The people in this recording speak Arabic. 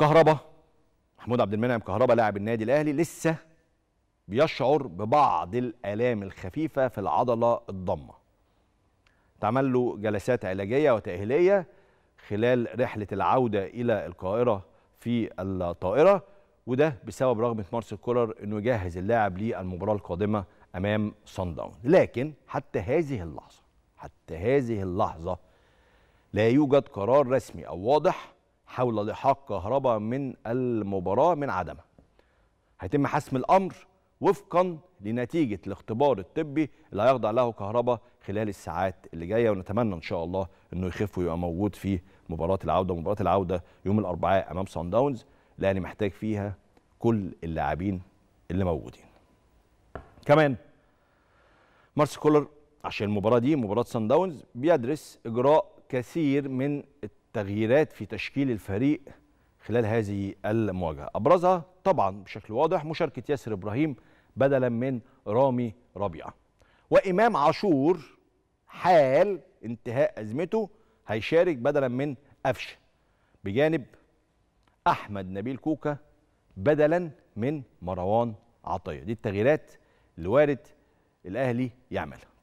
كهربا محمود عبد المنعم كهربا لاعب النادي الاهلي لسه بيشعر ببعض الالام الخفيفه في العضله الضمه اتعمل له جلسات علاجيه وتاهيليه خلال رحله العوده الى القاهره في الطائره وده بسبب رغبه مارسيل كولر انه يجهز اللاعب للمباراه القادمه امام صن لكن حتى هذه اللحظه حتى هذه اللحظه لا يوجد قرار رسمي او واضح حول لحاق كهربا من المباراة من عدمها هيتم حسم الأمر وفقا لنتيجة الاختبار الطبي اللي هيخضع له كهربا خلال الساعات اللي جاية ونتمنى إن شاء الله أنه يخف ويبقى موجود في مباراة العودة مباراة العودة يوم الأربعاء أمام سان داونز لأن محتاج فيها كل اللاعبين اللي موجودين كمان مارس كولر عشان المباراه دي مباراه سان داونز بيدرس اجراء كثير من تغييرات في تشكيل الفريق خلال هذه المواجهة أبرزها طبعا بشكل واضح مشاركة ياسر إبراهيم بدلا من رامي ربيعة وإمام عاشور حال انتهاء أزمته هيشارك بدلا من قفشه بجانب احمد نبيل كوكا بدلا من مروان عطيه دي التغييرات اللي وارد الاهلي يعملها